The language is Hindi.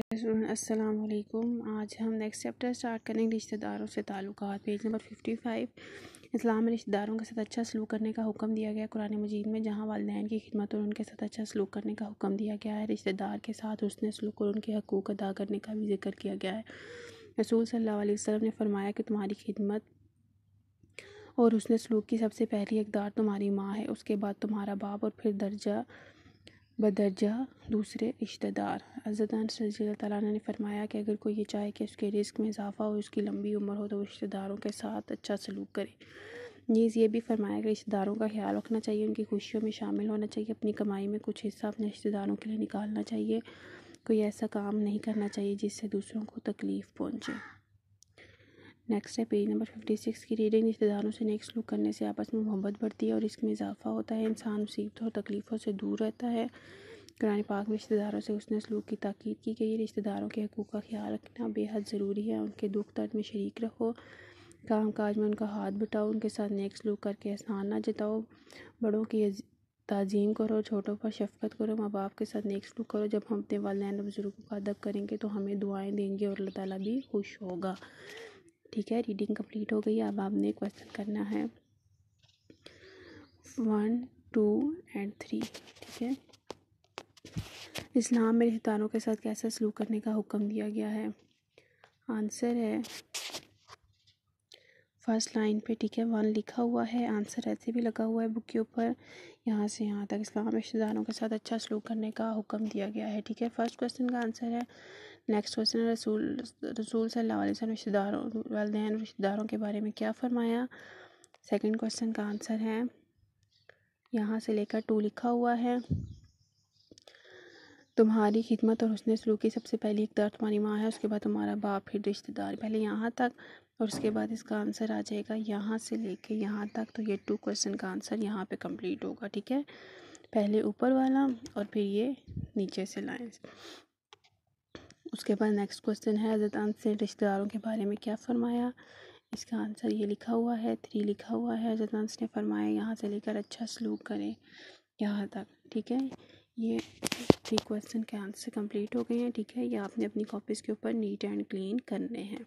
अस्सलाम वालेकुम आज हम नेक्स्ट चैप्टर स्टार्ट करेंगे रिश्तेदारों से ताल्लुक page number fifty five Islam में रिश्तेदारों के साथ अच्छा सलूक करने का हुक्म दिया गया कुरान मजीद में जहाँ वालदेन की खिदमत और उनके साथ अच्छा सलूक करने का हुक्म दिया गया है रिश्तेदार के साथ उसने सलूक और उनके हकूक़ अदा करने का भी जिक्र किया गया है रसूल सल्ला वसलम ने फरमाया कि तुम्हारी खिदमत और उसने सलूक की सबसे पहली अकदार तुम्हारी माँ है उसके बाद तुम्हारा बाप और फिर दर्जा बदरजा दूसरे रिश्तेदार हज़रत सजी तला ने फरमाया कि अगर कोई ये चाहे कि उसके रिस्क में इजाफ़ा हो उसकी लंबी उम्र हो तो रिश्तेदारों के साथ अच्छा सलूक करे नीज़ ये भी फरमाया कि रिश्तेदारों का ख्याल रखना चाहिए उनकी खुशियों में शामिल होना चाहिए अपनी कमाई में कुछ हिस्सा अपने रिश्तेदारों के लिए निकालना चाहिए कोई ऐसा काम नहीं करना चाहिए जिससे दूसरों को तकलीफ़ पहुँचे नेक्स्ट है पेज नंबर फिफ्टी सिक्स की रीडिंग रिश्तेदारों से नेक्स्ट लुक करने से आपस में मोहब्बत बढ़ती है और इसमें इजाफा होता है इंसान मुसीबतों और तकलीफ़ों से दूर रहता है कुरानी पाक में रिश्तेदारों से उसने सलूक की ताकीद की गई रिश्तेदारों के हकूक़ का ख्याल रखना बेहद ज़रूरी है उनके दुख दर्द में शरीक रहो काम काज में उनका हाथ बटाओ उनके साथ नेक सलूक करके एहसान ना जताओ बड़ों की तज़ीम करो छोटों पर शफकत करो माँ बाप के साथ नेक सलूक करो जब हम अपने वालदेन और बुज़ुर्गों का अदब करेंगे तो हमें दुआएँ देंगे और अल्लाह ताला भी खुश होगा ठीक है रीडिंग कंप्लीट हो गई अब आपने क्वेश्चन करना है वन टू एंड थ्री ठीक है इस्लाम में रिश्तेदारों के साथ कैसा सलूक करने का हुक्म दिया गया है आंसर है फर्स्ट लाइन पे ठीक है वन लिखा हुआ है आंसर ऐसे भी लगा हुआ है बुक के ऊपर यहाँ से यहाँ तक इस्लाम रिश्तेदारों के साथ अच्छा सलूक करने का हुक्म दिया गया है ठीक है फर्स्ट क्वेश्चन का आंसर है नेक्स्ट क्वेश्चन है रसूल रसूल सल्लल्लाहु अलैहि वसल्लम रिश्तेदारों वालदेन रिश्तेदारों के बारे में क्या फरमाया सेकंड क्वेश्चन का आंसर है यहाँ से लेकर टू लिखा हुआ है तुम्हारी खिदमत और उसने शुरू की सबसे पहली इकदार तुम्हारी माँ है उसके बाद तुम्हारा बाप फिर रिश्तेदार पहले यहाँ तक और उसके बाद इसका आंसर आ जाएगा यहाँ से लेके यहाँ तक तो ये टू क्वेश्चन का आंसर यहाँ पे कंप्लीट होगा ठीक है पहले ऊपर वाला और फिर ये नीचे से लाइन्स उसके बाद नेक्स्ट क्वेश्चन है हज़रत अनस ने रिश्तेदारों के बारे में क्या फ़रमाया इसका आंसर ये लिखा हुआ है थ्री लिखा हुआ है हज़रत अनस ने फरमाया यहाँ से लेकर अच्छा सलूक करें यहाँ तक ठीक है ये थ्री क्वेश्चन के आंसर कंप्लीट हो गए हैं ठीक है ये आपने अपनी कॉपीज़ के ऊपर नीट एंड क्लीन करने हैं